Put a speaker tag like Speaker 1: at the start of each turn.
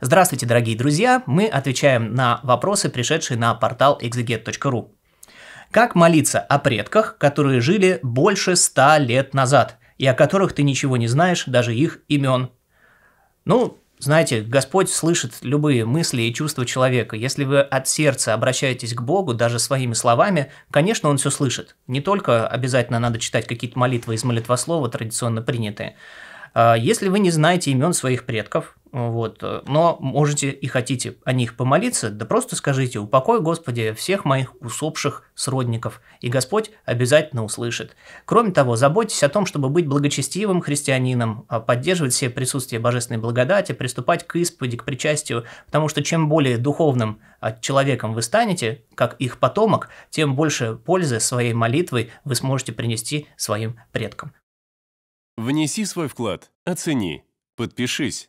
Speaker 1: Здравствуйте, дорогие друзья! Мы отвечаем на вопросы, пришедшие на портал exeget.ru. Как молиться о предках, которые жили больше ста лет назад, и о которых ты ничего не знаешь, даже их имен? Ну, знаете, Господь слышит любые мысли и чувства человека. Если вы от сердца обращаетесь к Богу, даже своими словами, конечно, Он все слышит. Не только обязательно надо читать какие-то молитвы из молитвослова, традиционно принятые. А если вы не знаете имен своих предков, вот. Но можете и хотите о них помолиться, да просто скажите «Упокой, Господи, всех моих усопших сродников», и Господь обязательно услышит. Кроме того, заботьтесь о том, чтобы быть благочестивым христианином, а поддерживать все присутствие божественной благодати, приступать к исповеди, к причастию, потому что чем более духовным а, человеком вы станете, как их потомок, тем больше пользы своей молитвой вы сможете принести своим предкам. Внеси свой вклад, оцени, подпишись